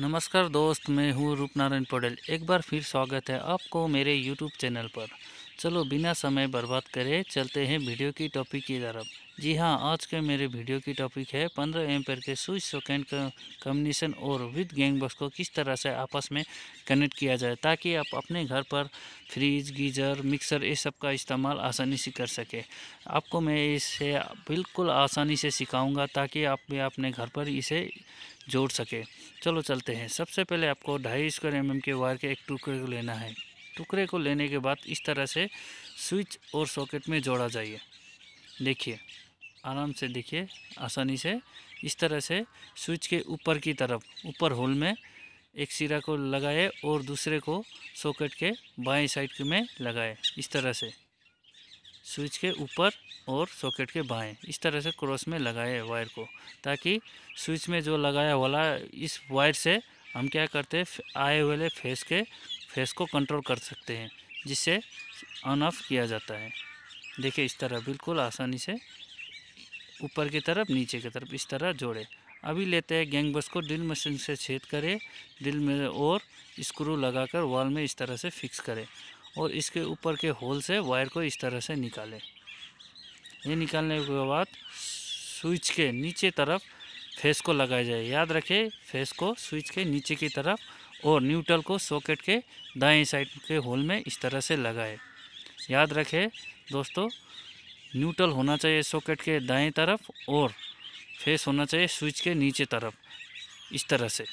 नमस्कार दोस्त मैं हूँ रूपनारायण पौडेल एक बार फिर स्वागत है आपको मेरे यूट्यूब चैनल पर चलो बिना समय बर्बाद करे चलते हैं वीडियो की टॉपिक की तरफ जी हाँ आज के मेरे वीडियो की टॉपिक है पंद्रह एम के स्विच सॉकेट का कम्बिनेशन और विद गैंग बस को किस तरह से आपस में कनेक्ट किया जाए ताकि आप अपने घर पर फ्रिज गीजर मिक्सर ये सब का इस्तेमाल आसानी से कर सके आपको मैं इसे बिल्कुल आसानी से सिखाऊंगा ताकि आप भी अपने घर पर इसे जोड़ सके चलो चलते हैं सबसे पहले आपको ढाई स्क्वायर एम के वायर के एक टुकड़े को लेना है टुकड़े को लेने के बाद इस तरह से स्विच और सॉकेट में जोड़ा जाइए देखिए आराम से देखिए आसानी से इस तरह से स्विच के ऊपर की तरफ ऊपर होल में एक सिरा को लगाए और दूसरे को सॉकेट के बाएं साइड में लगाए इस तरह से स्विच के ऊपर और सॉकेट के बाएं इस तरह से क्रॉस में लगाए वायर को ताकि स्विच में जो लगाया वाला इस वायर से हम क्या करते हैं आए वाले फेस के फेस को कंट्रोल कर सकते हैं जिसे ऑन ऑफ किया जाता है देखिए इस तरह बिल्कुल आसानी से ऊपर की तरफ नीचे की तरफ इस तरह जोड़े अभी लेते हैं गैंग बस को ड्रिल मशीन से छेद करें ड्रिल में और स्क्रू लगाकर वॉल में इस तरह से फिक्स करें और इसके ऊपर के होल से वायर को इस तरह से निकालें ये निकालने के बाद स्विच के नीचे तरफ फेस को लगाया जाए याद रखें फेस को स्विच के नीचे की तरफ और न्यूट्रल को सॉकेट के दाएं साइड के होल में इस तरह से लगाए याद रखें दोस्तों न्यूट्रल होना चाहिए सॉकेट के दाएं तरफ और फेस होना चाहिए स्विच के नीचे तरफ इस तरह से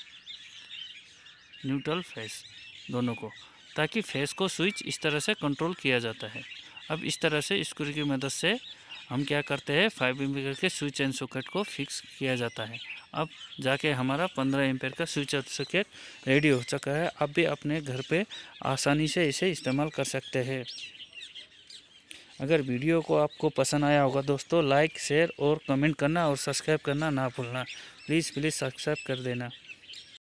न्यूट्रल फेस दोनों को ताकि फेस को स्विच इस तरह से कंट्रोल किया जाता है अब इस तरह से स्क्रू की मदद से हम क्या करते हैं फाइव एम करके स्विच एंड सॉकेट को फिक्स किया जाता है अब जाके हमारा पंद्रह एम का स्विच एंड सॉकेट रेडी हो चुका है अब भी अपने घर पे आसानी से इसे इस्तेमाल कर सकते हैं अगर वीडियो को आपको पसंद आया होगा दोस्तों लाइक शेयर और कमेंट करना और सब्सक्राइब करना ना भूलना प्लीज़ प्लीज़ सब्सक्राइब कर देना